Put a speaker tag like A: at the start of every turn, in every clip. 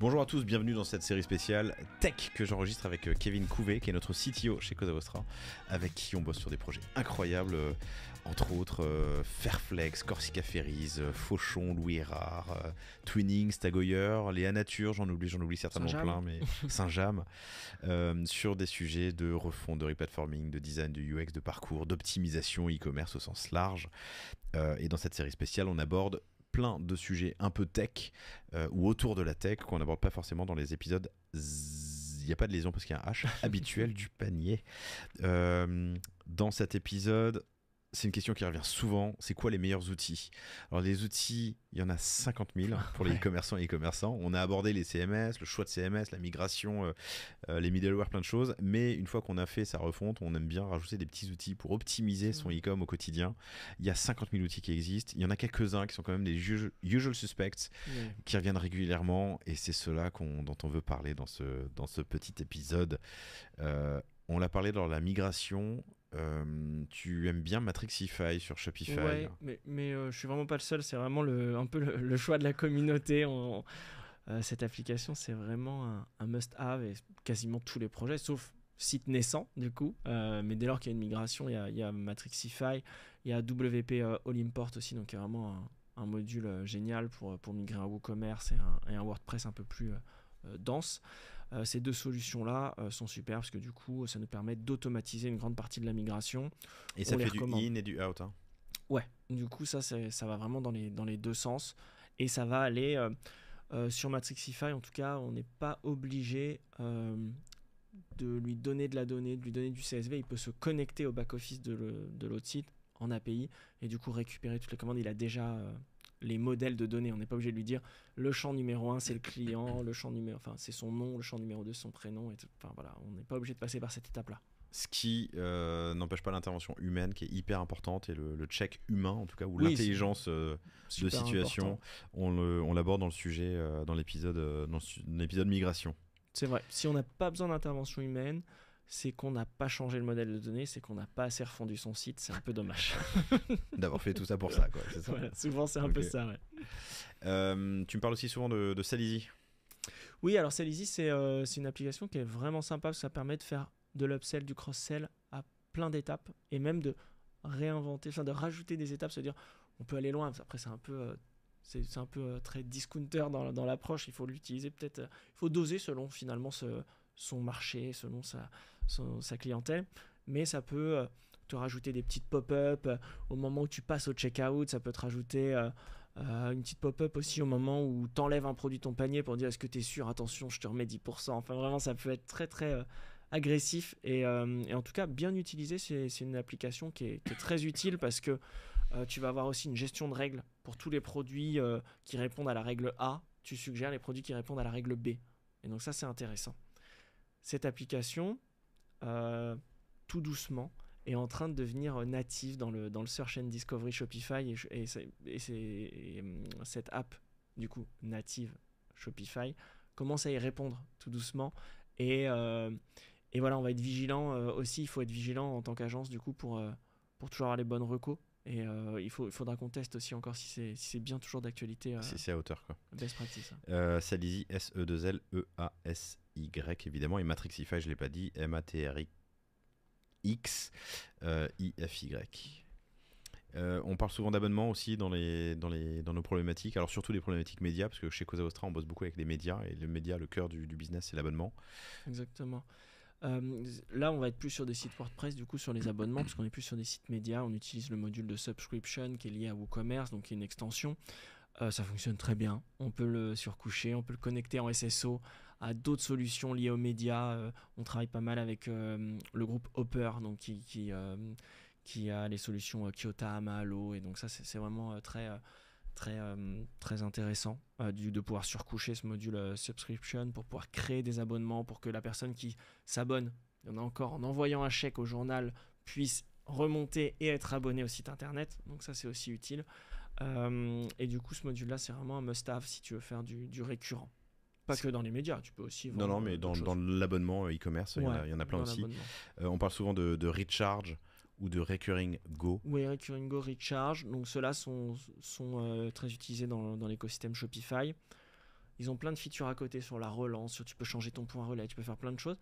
A: Bonjour à tous, bienvenue dans cette série spéciale Tech que j'enregistre avec euh, Kevin Couvet, qui est notre CTO chez Cosa avec qui on bosse sur des projets incroyables, euh, entre autres euh, Fairflex, Corsica Ferries, Fauchon, Louis rare Twinning, Stagoyer, Léa Nature, j'en oublie, j'en oublie certainement plein, mais Saint-James, sur des sujets de refonte, de replatforming, de design, de UX, de parcours, d'optimisation e-commerce au sens large. et dans cette série spéciale, on aborde plein de sujets un peu tech euh, ou autour de la tech qu'on n'aborde pas forcément dans les épisodes. Il n'y a pas de liaison parce qu'il y a un H habituel du panier. Euh, dans cet épisode, c'est une question qui revient souvent. C'est quoi les meilleurs outils Alors, les outils, il y en a 50 000 pour les e-commerçants et e-commerçants. On a abordé les CMS, le choix de CMS, la migration, euh, euh, les middleware, plein de choses. Mais une fois qu'on a fait sa refonte, on aime bien rajouter des petits outils pour optimiser son mmh. e-com au quotidien. Il y a 50 000 outils qui existent. Il y en a quelques-uns qui sont quand même des usual suspects mmh. qui reviennent régulièrement. Et c'est cela dont on veut parler dans ce, dans ce petit épisode. Euh, on l'a parlé lors de la migration, euh, tu aimes bien Matrixify e sur Shopify. Ouais,
B: mais, mais euh, je suis vraiment pas le seul. C'est vraiment le, un peu le, choix de la communauté. Euh, cette application, c'est vraiment un, must-have et quasiment tous les projets, sauf site naissant du coup. mais dès lors qu'il y a une migration, il y a, Matrixify, il y a WP All Import aussi, donc il y a vraiment un, module génial pour, pour migrer un WooCommerce et un, et un WordPress un peu plus dense. Euh, ces deux solutions-là euh, sont super parce que du coup, ça nous permet d'automatiser une grande partie de la migration. Et ça fait du in et du out. Hein. Ouais, du coup, ça, ça va vraiment dans les, dans les deux sens. Et ça va aller euh, sur Matrixify, en tout cas, on n'est pas obligé de lui donner de la donnée, de lui donner du CSV. Il peut se connecter au back-office de l'autre site en API et du coup récupérer toutes les commandes. Il a déjà les modèles de données. On n'est pas obligé de lui dire le champ numéro 1 c'est le client, le champ numéro enfin c'est son nom, le champ numéro 2 son prénom. Et Enfin voilà, on n'est pas obligé de passer par cette étape-là.
A: Ce qui euh, n'empêche pas l'intervention humaine qui est hyper importante et le, check humain en tout cas ou l'intelligence euh, de situation. On l'aborde dans le sujet euh, dans l'épisode dans l'épisode migration.
B: C'est vrai. Si on n'a pas besoin d'intervention humaine, c'est qu'on n'a pas changé le modèle de données, c'est qu'on n'a pas assez refondu son site, c'est un peu dommage.
A: D'avoir fait tout ça pour ça, quoi. souvent, c'est un peu ça, euh, tu me parles aussi souvent de, de
B: Oui, alors Salizy, euh, c'est une application qui est vraiment sympa parce que ça permet de faire de l'upsell, du cross-sell à plein d'étapes et même de réinventer, enfin de rajouter des étapes, se dire on peut aller loin. Après, c'est un peu. Euh, c'est un peu très discounter dans, dans l'approche, il faut l'utiliser peut-être, il faut doser selon finalement ce, son marché, selon sa, clientèle. Mais ça peut euh, te rajouter des petites pop-up euh, au moment où tu passes au checkout. Ça peut te rajouter euh, une petite pop-up aussi au moment où tu enlèves un produit de ton panier pour dire est-ce que tu es sûr, attention, je te remets 10%. Enfin, vraiment, ça peut être très très agressif et, en tout cas bien utilisé. C'est une application qui est, très utile parce que tu vas avoir aussi une gestion de règles pour tous les produits qui répondent à la règle A. Tu suggères les produits qui répondent à la règle B. Et donc ça c'est intéressant cette application, euh, tout doucement, est en train de devenir euh, native dans le, dans le Search and Discovery Shopify et, et, euh, cette app, du coup, native Shopify, commence à y répondre tout doucement. Et, voilà, on va être vigilant aussi, il faut être vigilant en tant qu'agence, du coup, pour, pour toujours avoir les bonnes recours. Et euh, il, faut, il faudra qu'on teste aussi encore si c'est si bien toujours d'actualité. Euh, si c'est à hauteur, quoi. Best practice. Hein.
A: Euh, Salizy, S-E-2-L-E-A-S-Y, évidemment. Et Matrixify, je l'ai pas dit, M-A-T-R-I-X-I-F-Y. Euh, on parle souvent d'abonnement aussi dans, les, dans, les, dans nos problématiques, alors surtout les problématiques médias, parce que chez Cosa on bosse beaucoup avec les médias, et le média, le cœur du, du business, c'est l'abonnement.
B: Exactement. Euh, là, on va être plus sur des sites WordPress, du coup, sur les abonnements, parce qu'on est plus sur des sites médias. On utilise le module de subscription qui est lié à WooCommerce, donc qui est une extension. Euh, ça fonctionne très bien. On peut le surcoucher, on peut le connecter en SSO à d'autres solutions liées aux médias. Euh, on travaille pas mal avec le groupe Hopper, donc qui, a les solutions Kyoto, Amalo, et donc ça, c'est vraiment très très, euh, très intéressant euh, de pouvoir surcoucher ce module euh, subscription pour pouvoir créer des abonnements pour que la personne qui s'abonne, il y en a encore, en envoyant un chèque au journal, puisse remonter et être abonné au site internet. Donc ça c'est aussi utile. et du coup ce module-là c'est vraiment un must-have si tu veux faire du, récurrent. Pas que dans les médias, tu peux aussi. Non, non, mais
A: dans, l'abonnement e-commerce, il y, en a plein aussi. on parle souvent de, de recharge ou de Recurring Go.
B: Oui, Recurring Go, Recharge. Donc ceux-là sont, sont euh, très utilisés dans, dans l'écosystème Shopify. Ils ont plein de features à côté sur la relance, sur tu peux changer ton point relais, tu peux faire plein de choses.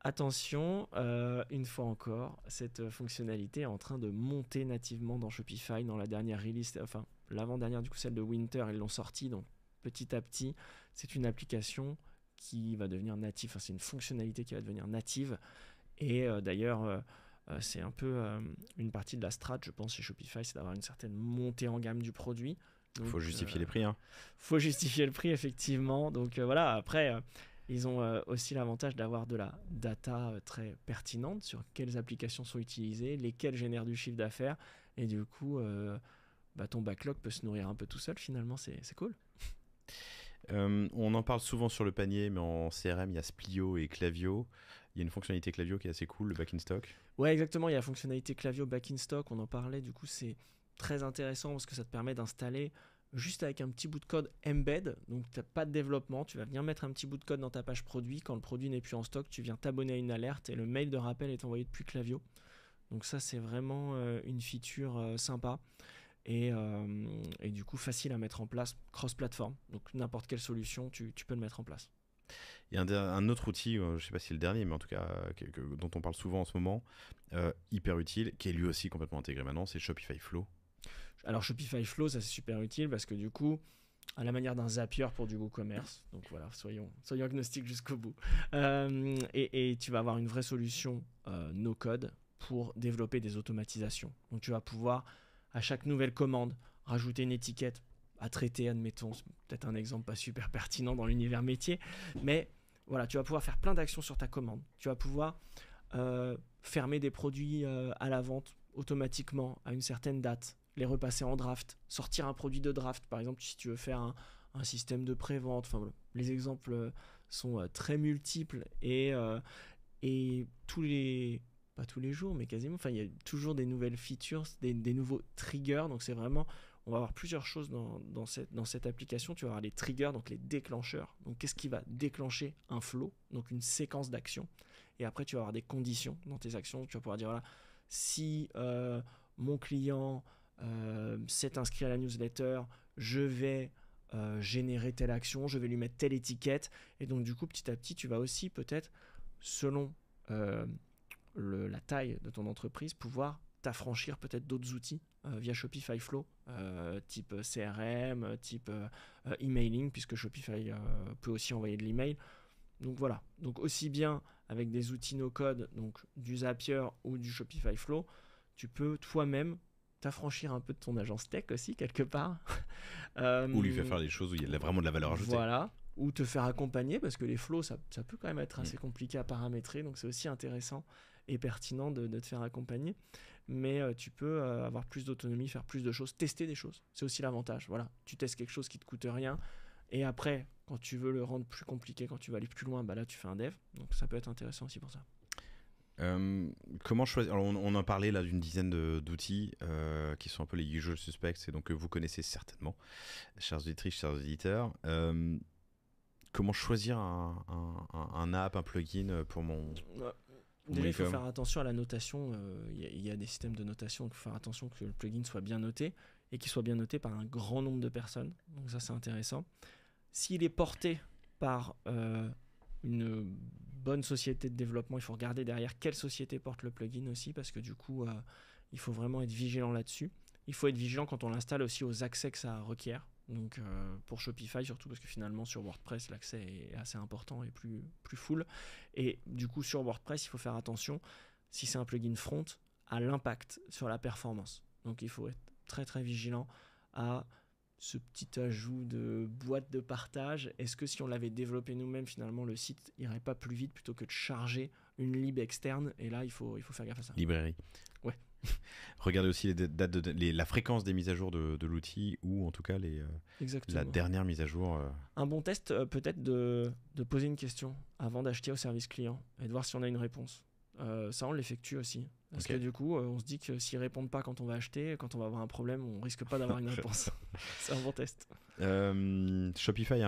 B: Attention, euh, une fois encore, cette fonctionnalité est en train de monter nativement dans Shopify, dans la dernière release, enfin l'avant-dernière du coup celle de Winter, ils l'ont sortie, donc petit à petit, c'est une application qui va devenir native, enfin c'est une fonctionnalité qui va devenir native. Et euh, d'ailleurs, euh, c'est un peu euh, une partie de la strat, je pense, chez Shopify, c'est d'avoir une certaine montée en gamme du produit. Il faut justifier euh, les prix. Il hein. faut justifier le prix, effectivement. Donc voilà, après, ils ont aussi l'avantage d'avoir de la data très pertinente sur quelles applications sont utilisées, lesquelles génèrent du chiffre d'affaires. Et du coup, bah, ton backlog peut se nourrir un peu tout seul, finalement, c'est cool.
A: on en parle souvent sur le panier, mais en CRM, il y a Splio et Clavio. Il y a une fonctionnalité clavio qui est assez cool, le back in stock.
B: Ouais, exactement. Il y a la fonctionnalité clavio back in stock. On en parlait. Du coup, c'est très intéressant parce que ça te permet d'installer juste avec un petit bout de code embed. Donc, tu n'as pas de développement. Tu vas venir mettre un petit bout de code dans ta page produit. Quand le produit n'est plus en stock, tu viens t'abonner à une alerte et le mail de rappel est envoyé depuis clavio. Donc, ça, c'est vraiment euh, une feature euh, sympa. Euh, et, du coup facile à mettre en place cross-platform. Donc n'importe quelle solution, tu peux le mettre en
A: place. Il y un, un autre outil, euh, je ne sais pas si c'est le dernier, mais en tout cas, euh, dont on parle souvent en ce moment, euh, hyper utile, qui est lui aussi complètement intégré maintenant, c'est Shopify Flow. Alors Shopify
B: Flow, ça c'est super utile parce que du coup, à la manière d'un Zapier pour du go-commerce, Donc voilà, soyons, soyons agnostiques jusqu'au bout. et, tu vas avoir une vraie solution no code pour développer des automatisations. Donc tu vas pouvoir, à chaque nouvelle commande, rajouter une étiquette à traiter, admettons. C'est peut-être un exemple pas super pertinent dans l'univers métier, mais voilà, tu vas pouvoir faire plein d'actions sur ta commande. Tu vas pouvoir euh, fermer des produits euh, à la vente automatiquement à une certaine date, les repasser en draft, sortir un produit de draft, par exemple, si tu veux faire un, système de prévente. Enfin, les exemples euh, sont très multiples et, et tous les pas tous les jours, mais quasiment. Enfin, il y a toujours des nouvelles features, des nouveaux triggers. Donc, c'est vraiment on va avoir plusieurs choses dans, cette, application. Tu vas avoir les triggers, donc les déclencheurs. Donc qu'est-ce qui va déclencher un flow, donc une séquence d'actions. Et après, tu vas avoir des conditions dans tes actions. Tu vas pouvoir dire, voilà, si euh, mon client euh, s'est inscrit à la newsletter, je vais... Euh, générer telle action, je vais lui mettre telle étiquette. Et donc du coup, petit à petit, tu vas aussi peut-être, selon la taille de ton entreprise, pouvoir t'affranchir peut-être d'autres outils euh, via Shopify Flow, euh, type euh, CRM, type emailing, puisque Shopify peut aussi envoyer de l'email. Donc voilà, donc aussi bien avec des outils no-code, donc du Zapier ou du Shopify Flow, tu peux toi-même t'affranchir un peu de ton agence tech aussi, quelque part. ou lui faire faire des
A: choses où il y a vraiment de la valeur ajoutée. Voilà,
B: ou te faire accompagner, parce que les flows, ça, peut quand même être mm. assez compliqué à paramétrer, donc c'est aussi intéressant et pertinent de, te faire accompagner mais euh, tu peux euh, avoir plus d'autonomie, faire plus de choses, tester des choses. C'est aussi l'avantage. Voilà, tu testes quelque chose qui te coûte rien, et après, quand tu veux le rendre plus compliqué, quand tu vas aller plus loin, bah là, tu fais un dev. Donc ça peut être intéressant aussi pour ça.
A: comment choisir on, a parlé là d'une dizaine d'outils euh, qui sont un peu les usual suspects et donc que vous connaissez certainement, chers auditrices, chers auditeurs. comment choisir un, app, un plugin pour mon il faut faire
B: attention à la notation. Il euh, y, a des systèmes de notation, il faut faire attention que le plugin soit bien noté et qu'il soit bien noté par un grand nombre de personnes. Donc ça, c'est intéressant. S'il est porté par euh, une bonne société de développement, il faut regarder derrière quelle société porte le plugin aussi, parce que du coup, euh, il faut vraiment être vigilant là-dessus. Il faut être vigilant quand on l'installe aussi aux accès que ça requiert. Donc euh, pour Shopify surtout parce que finalement sur WordPress l'accès est assez important et plus, plus full. Et du coup sur WordPress il faut faire attention si c'est un plugin front à l'impact sur la performance. Donc il faut être très très vigilant à ce petit ajout de boîte de partage. Est-ce que si on l'avait développé nous-mêmes finalement le site irait pas plus vite plutôt que de charger une lib externe Et là il faut, il faut faire gaffe à ça. Librairie.
A: Ouais. Regardez aussi les dates la fréquence des mises à jour de, l'outil ou en tout cas les, euh, la dernière mise à jour. Euh.
B: Un bon test euh, peut-être de, poser une question avant d'acheter au service client et de voir si on a une réponse. ça, on l'effectue aussi. Parce que du coup, on se dit que s'ils répondent pas quand on va acheter, quand on va avoir un problème, on risque pas d'avoir une réponse. c'est un bon test.
A: Shopify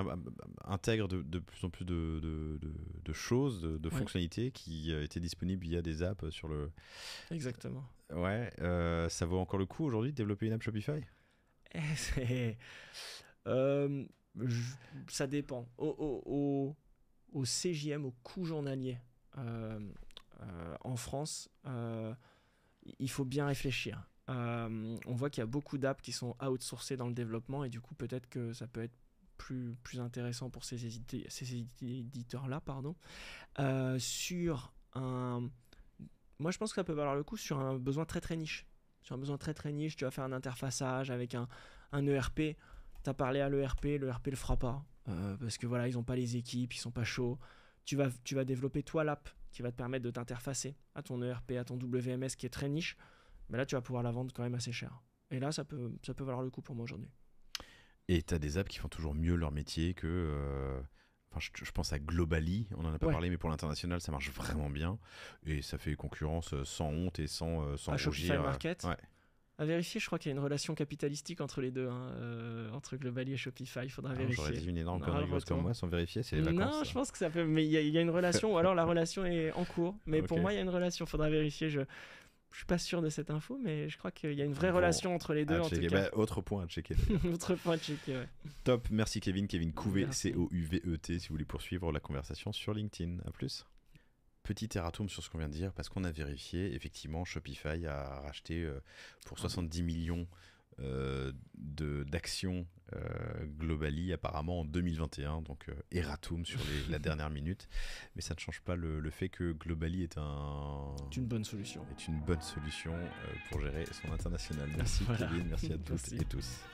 A: intègre de, plus en plus de, choses, de, fonctionnalités qui étaient disponibles via des apps sur le. Exactement. Ouais, euh, ça vaut encore le coup aujourd'hui de développer une app Shopify
B: eh, euh, Ça dépend. Au, au, au, CJM, au coût journalier euh, en France, il faut bien réfléchir. on voit qu'il y a beaucoup d'apps qui sont outsourcées dans le développement et du coup peut-être que ça peut être plus, plus intéressant pour ces, éditeurs-là, pardon, sur un moi je pense que ça peut valoir le coup sur un besoin très très niche. Sur un besoin très très niche, tu vas faire un interfaçage avec un, ERP, tu as parlé à l'ERP, l'ERP e le fera pas, euh, parce que voilà, ils n'ont pas les équipes, ils sont pas chauds. Tu vas, tu vas développer toi l'app qui va te permettre de t'interfacer à ton ERP, à ton WMS qui est très niche, mais là tu vas pouvoir la vendre quand même assez cher. Et là, ça peut, ça peut valoir le coup pour moi aujourd'hui.
A: Et tu as des apps qui font toujours mieux leur métier que... Euh, je, pense à Globally, on en a pas parlé, mais pour l'international, ça marche vraiment bien. Et ça fait concurrence euh, sans honte et sans, euh, sans à ah, rougir. Euh, Market.
B: À vérifier, je crois qu'il y a une relation capitalistique entre les deux, hein, entre Globally et Shopify. Il faudra ah, vérifier. J'aurais dit une énorme connerie comme moi sans vérifier, c'est les vacances. Non, je pense que ça peut. Mais il y, a une relation, ou alors la relation est en cours. Mais pour moi, il y a une relation. Il faudra vérifier. Je, je suis pas sûr de cette info, mais je crois qu'il y a une vraie relation entre les deux. En tout cas. Bah, autre point à checker. autre point à
A: Top, merci Kevin. Kevin Couvet, C-O-U-V-E-T, si vous voulez poursuivre la conversation sur LinkedIn. A plus. Petit erratum sur ce qu'on vient de dire, parce qu'on a vérifié, effectivement, Shopify a racheté euh, pour 70 ah millions euh, d'action euh, Globali apparemment en 2021, donc euh, erratum sur la dernière minute, mais ça ne change pas le, le fait que Globali est un une bonne solution est une bonne solution pour gérer son international. Merci Kevin, merci à toutes et tous.